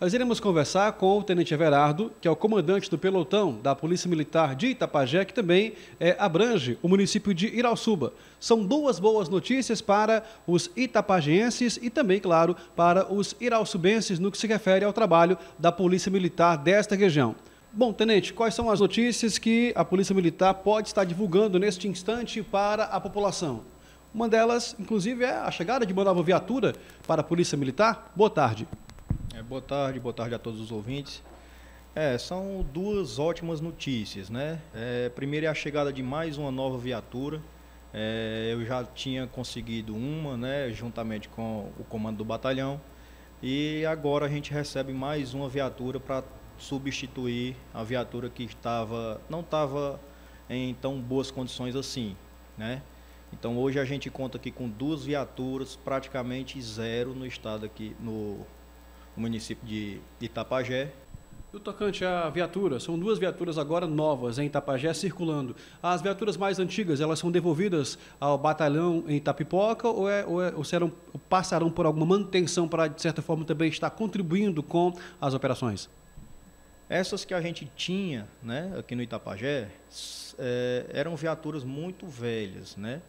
Nós iremos conversar com o Tenente Everardo, que é o comandante do pelotão da Polícia Militar de Itapajé, que também é, abrange o município de Irauçuba. São duas boas notícias para os itapajenses e também, claro, para os irauçubenses no que se refere ao trabalho da Polícia Militar desta região. Bom, tenente, quais são as notícias que a Polícia Militar pode estar divulgando neste instante para a população? Uma delas, inclusive, é a chegada de uma nova viatura para a Polícia Militar. Boa tarde. Boa tarde, boa tarde a todos os ouvintes. É, são duas ótimas notícias, né? É, primeiro é a chegada de mais uma nova viatura. É, eu já tinha conseguido uma, né, juntamente com o comando do batalhão. E agora a gente recebe mais uma viatura para substituir a viatura que estava não estava em tão boas condições assim, né? Então hoje a gente conta aqui com duas viaturas praticamente zero no estado aqui no o município de Itapajé. No tocante à viatura, são duas viaturas agora novas em Itapajé circulando. As viaturas mais antigas, elas são devolvidas ao batalhão em Itapipoca ou, é, ou, é, ou serão, passarão por alguma manutenção para, de certa forma, também estar contribuindo com as operações? Essas que a gente tinha né, aqui no Itapajé é, eram viaturas muito velhas. Né?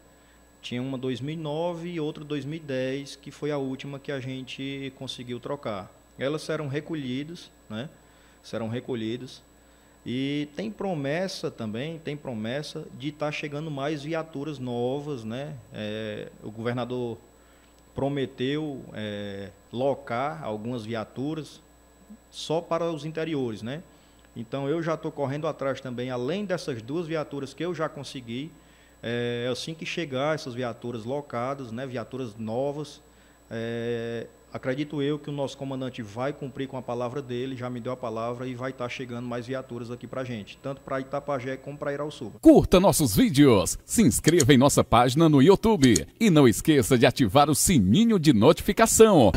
Tinha uma 2009 e outra 2010, que foi a última que a gente conseguiu trocar elas serão recolhidas, né? Serão recolhidas. E tem promessa também, tem promessa de estar tá chegando mais viaturas novas, né? É, o governador prometeu é, locar algumas viaturas só para os interiores, né? Então eu já estou correndo atrás também, além dessas duas viaturas que eu já consegui, é, assim que chegar essas viaturas locadas, né, viaturas novas, é, Acredito eu que o nosso comandante vai cumprir com a palavra dele, já me deu a palavra e vai estar chegando mais viaturas aqui pra gente, tanto para Itapajé como para Irauçuba. Curta nossos vídeos, se inscreva em nossa página no YouTube e não esqueça de ativar o sininho de notificação.